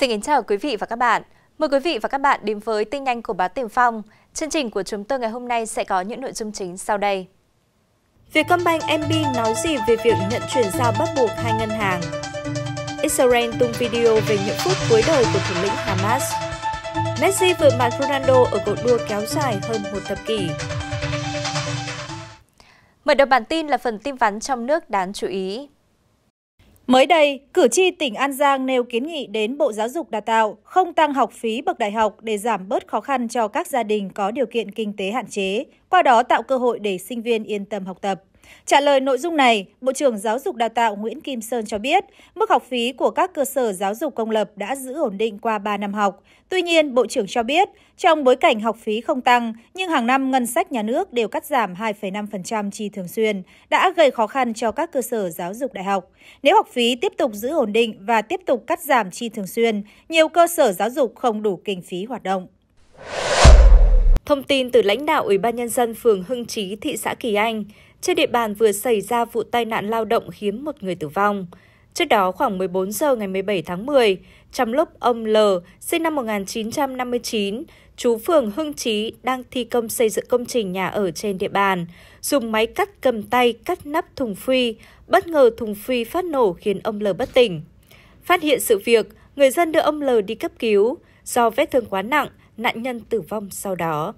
Xin kính chào quý vị và các bạn. Mời quý vị và các bạn đến với tin nhanh của báo Tiền Phong. Chương trình của chúng tôi ngày hôm nay sẽ có những nội dung chính sau đây. Vietcombank MB nói gì về việc nhận chuyển giao bắt buộc hai ngân hàng? Israel tung video về những phút cuối đời của thủ lĩnh Hamas. Messi vượt mặt Ronaldo ở cuộc đua kéo dài hơn một thập kỷ. Mở đầu bản tin là phần tin vắn trong nước đáng chú ý. Mới đây, cử tri tỉnh An Giang nêu kiến nghị đến Bộ Giáo dục Đào tạo không tăng học phí bậc đại học để giảm bớt khó khăn cho các gia đình có điều kiện kinh tế hạn chế, qua đó tạo cơ hội để sinh viên yên tâm học tập. Trả lời nội dung này, Bộ trưởng Giáo dục Đào tạo Nguyễn Kim Sơn cho biết, mức học phí của các cơ sở giáo dục công lập đã giữ ổn định qua 3 năm học. Tuy nhiên, Bộ trưởng cho biết, trong bối cảnh học phí không tăng, nhưng hàng năm ngân sách nhà nước đều cắt giảm 2,5% chi thường xuyên, đã gây khó khăn cho các cơ sở giáo dục đại học. Nếu học phí tiếp tục giữ ổn định và tiếp tục cắt giảm chi thường xuyên, nhiều cơ sở giáo dục không đủ kinh phí hoạt động. Thông tin từ lãnh đạo Ủy ban Nhân dân phường Hưng Chí, thị xã Kỳ Anh, trên địa bàn vừa xảy ra vụ tai nạn lao động khiến một người tử vong. Trước đó khoảng 14 giờ ngày 17 tháng 10, trong lúc ông L, sinh năm 1959, chú phường Hưng Chí đang thi công xây dựng công trình nhà ở trên địa bàn, dùng máy cắt cầm tay cắt nắp thùng phi, bất ngờ thùng phi phát nổ khiến ông L bất tỉnh. Phát hiện sự việc, người dân đưa ông L đi cấp cứu. Do vết thương quá nặng, nạn nhân tử vong sau đó.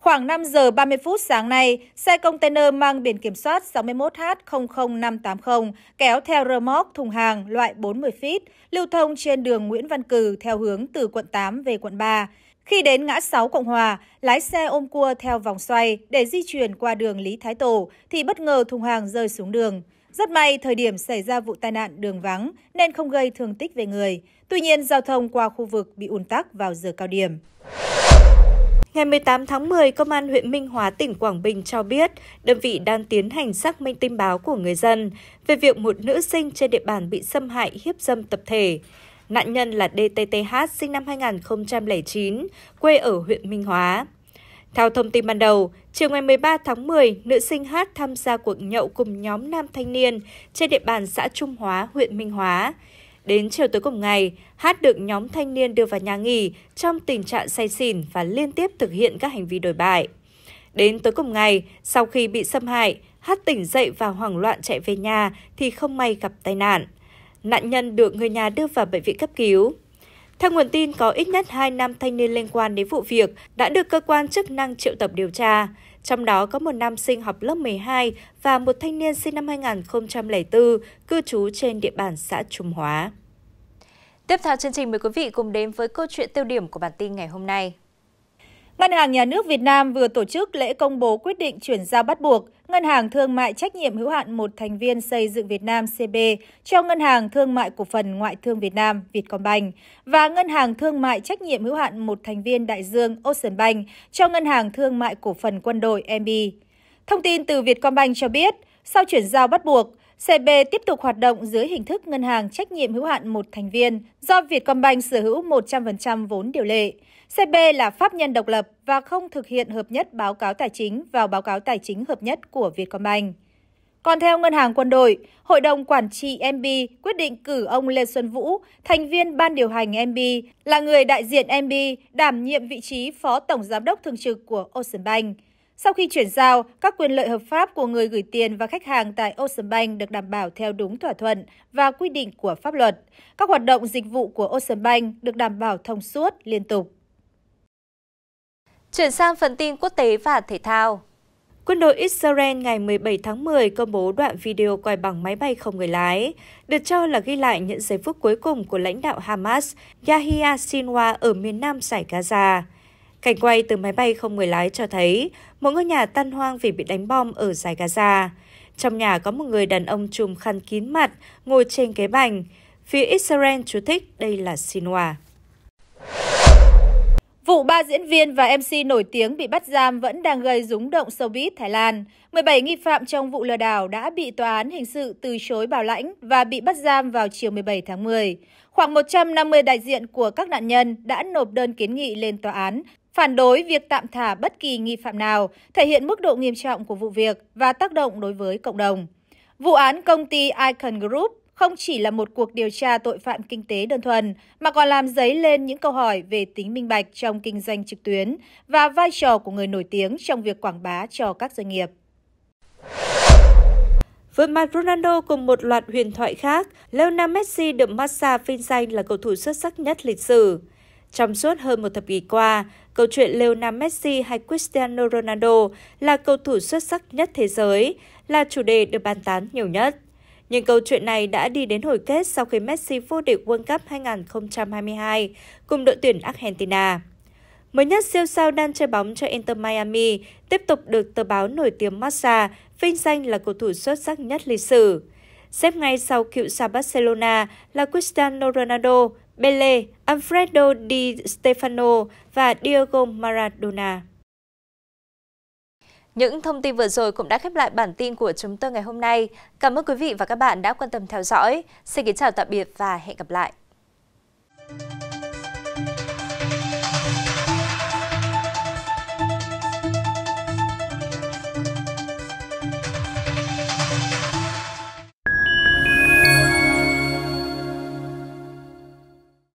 Khoảng 5 giờ 30 phút sáng nay, xe container mang biển kiểm soát 61H00580 kéo theo rơ móc thùng hàng loại 40 feet lưu thông trên đường Nguyễn Văn Cử theo hướng từ quận 8 về quận 3. Khi đến ngã 6 Cộng Hòa, lái xe ôm cua theo vòng xoay để di chuyển qua đường Lý Thái Tổ thì bất ngờ thùng hàng rơi xuống đường. Rất may, thời điểm xảy ra vụ tai nạn đường vắng nên không gây thương tích về người. Tuy nhiên, giao thông qua khu vực bị ùn tắc vào giờ cao điểm. Ngày 18 tháng 10, Công an huyện Minh Hóa, tỉnh Quảng Bình cho biết, đơn vị đang tiến hành xác minh tin báo của người dân về việc một nữ sinh trên địa bàn bị xâm hại hiếp dâm tập thể. Nạn nhân là DTTH sinh năm 2009, quê ở huyện Minh Hóa. Theo thông tin ban đầu, Chiều ngày 13 tháng 10, nữ sinh hát tham gia cuộc nhậu cùng nhóm nam thanh niên trên địa bàn xã Trung Hóa, huyện Minh Hóa. Đến chiều tối cùng ngày, Hát được nhóm thanh niên đưa vào nhà nghỉ trong tình trạng say xỉn và liên tiếp thực hiện các hành vi đổi bại. Đến tối cùng ngày, sau khi bị xâm hại, Hát tỉnh dậy và hoảng loạn chạy về nhà thì không may gặp tai nạn. Nạn nhân được người nhà đưa vào bệnh viện cấp cứu. Theo nguồn tin, có ít nhất 2 nam thanh niên liên quan đến vụ việc đã được cơ quan chức năng triệu tập điều tra. Trong đó có một nam sinh học lớp 12 và một thanh niên sinh năm 2004, cư trú trên địa bàn xã Trung Hóa. Tiếp theo chương trình mời quý vị cùng đến với câu chuyện tiêu điểm của bản tin ngày hôm nay. Ngân hàng Nhà nước Việt Nam vừa tổ chức lễ công bố quyết định chuyển giao bắt buộc Ngân hàng Thương mại trách nhiệm hữu hạn một thành viên xây dựng Việt Nam CB cho Ngân hàng Thương mại cổ phần Ngoại thương Việt Nam Vietcombank và Ngân hàng Thương mại trách nhiệm hữu hạn một thành viên Đại Dương Ocean Bank cho Ngân hàng Thương mại cổ phần Quân đội MB. Thông tin từ Vietcombank cho biết, sau chuyển giao bắt buộc, CB tiếp tục hoạt động dưới hình thức ngân hàng trách nhiệm hữu hạn một thành viên do Vietcombank sở hữu 100% vốn điều lệ. CB là pháp nhân độc lập và không thực hiện hợp nhất báo cáo tài chính vào báo cáo tài chính hợp nhất của Vietcombank. Còn theo Ngân hàng Quân đội, Hội đồng Quản trị MB quyết định cử ông Lê Xuân Vũ, thành viên Ban điều hành MB, là người đại diện MB, đảm nhiệm vị trí Phó Tổng Giám đốc Thường trực của Ocean Bank. Sau khi chuyển giao, các quyền lợi hợp pháp của người gửi tiền và khách hàng tại Ocean Bank được đảm bảo theo đúng thỏa thuận và quy định của pháp luật. Các hoạt động dịch vụ của Ocean Bank được đảm bảo thông suốt liên tục. Chuyển sang phần tin quốc tế và thể thao. Quân đội Israel ngày 17 tháng 10 công bố đoạn video quay bằng máy bay không người lái, được cho là ghi lại những giây phút cuối cùng của lãnh đạo Hamas Yahya Sinwar ở miền nam giải Gaza. Cảnh quay từ máy bay không người lái cho thấy một ngôi nhà tan hoang vì bị đánh bom ở giải Gaza. Trong nhà có một người đàn ông trùm khăn kín mặt, ngồi trên ghế bành. Phía Israel chú thích đây là Sinwa. Vụ ba diễn viên và MC nổi tiếng bị bắt giam vẫn đang gây rúng động showbiz Thái Lan. 17 nghi phạm trong vụ lừa đảo đã bị tòa án hình sự từ chối bảo lãnh và bị bắt giam vào chiều 17 tháng 10. Khoảng 150 đại diện của các nạn nhân đã nộp đơn kiến nghị lên tòa án phản đối việc tạm thả bất kỳ nghi phạm nào, thể hiện mức độ nghiêm trọng của vụ việc và tác động đối với cộng đồng. Vụ án công ty Icon Group không chỉ là một cuộc điều tra tội phạm kinh tế đơn thuần, mà còn làm dấy lên những câu hỏi về tính minh bạch trong kinh doanh trực tuyến và vai trò của người nổi tiếng trong việc quảng bá cho các doanh nghiệp. Vượt mặt Ronaldo cùng một loạt huyền thoại khác, Lionel Messi được Massa vinh danh là cầu thủ xuất sắc nhất lịch sử. Trong suốt hơn một thập kỷ qua, câu chuyện Lionel Messi hay Cristiano Ronaldo là cầu thủ xuất sắc nhất thế giới, là chủ đề được bàn tán nhiều nhất. Nhưng câu chuyện này đã đi đến hồi kết sau khi Messi vô địch World Cup 2022 cùng đội tuyển Argentina. Mới nhất, siêu sao đang chơi bóng cho Inter Miami tiếp tục được tờ báo nổi tiếng Massa vinh danh là cầu thủ xuất sắc nhất lịch sử. Xếp ngay sau cựu sao Barcelona là Cristiano Ronaldo Pele, Alfredo Di Stefano và Diego Maradona. Những thông tin vừa rồi cũng đã khép lại bản tin của chúng tôi ngày hôm nay. Cảm ơn quý vị và các bạn đã quan tâm theo dõi. Xin kính chào tạm biệt và hẹn gặp lại.